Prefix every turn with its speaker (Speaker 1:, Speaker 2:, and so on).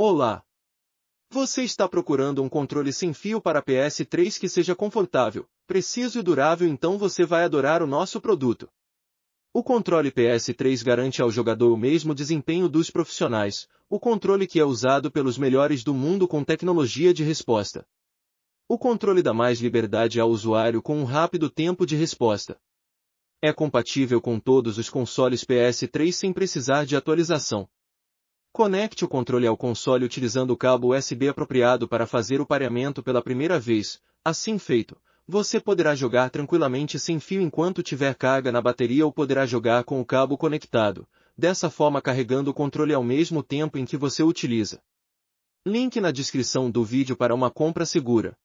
Speaker 1: Olá! Você está procurando um controle sem fio para PS3 que seja confortável, preciso e durável então você vai adorar o nosso produto. O controle PS3 garante ao jogador o mesmo desempenho dos profissionais, o controle que é usado pelos melhores do mundo com tecnologia de resposta. O controle dá mais liberdade ao usuário com um rápido tempo de resposta. É compatível com todos os consoles PS3 sem precisar de atualização. Conecte o controle ao console utilizando o cabo USB apropriado para fazer o pareamento pela primeira vez. Assim feito, você poderá jogar tranquilamente sem fio enquanto tiver carga na bateria ou poderá jogar com o cabo conectado, dessa forma carregando o controle ao mesmo tempo em que você utiliza. Link na descrição do vídeo para uma compra segura.